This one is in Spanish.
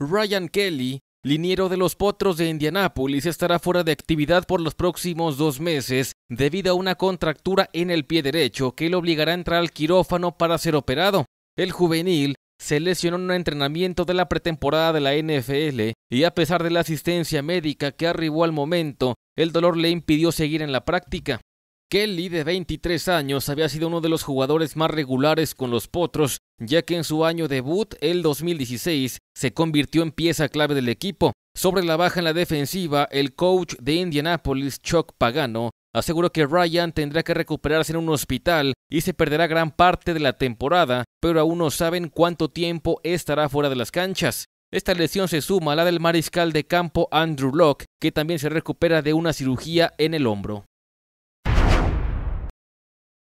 Ryan Kelly, liniero de los Potros de Indianápolis, estará fuera de actividad por los próximos dos meses debido a una contractura en el pie derecho que le obligará a entrar al quirófano para ser operado. El juvenil se lesionó en un entrenamiento de la pretemporada de la NFL y a pesar de la asistencia médica que arribó al momento, el dolor le impidió seguir en la práctica. Kelly, de 23 años, había sido uno de los jugadores más regulares con los Potros, ya que en su año debut, el 2016, se convirtió en pieza clave del equipo. Sobre la baja en la defensiva, el coach de Indianapolis, Chuck Pagano, aseguró que Ryan tendrá que recuperarse en un hospital y se perderá gran parte de la temporada, pero aún no saben cuánto tiempo estará fuera de las canchas. Esta lesión se suma a la del mariscal de campo Andrew Locke, que también se recupera de una cirugía en el hombro.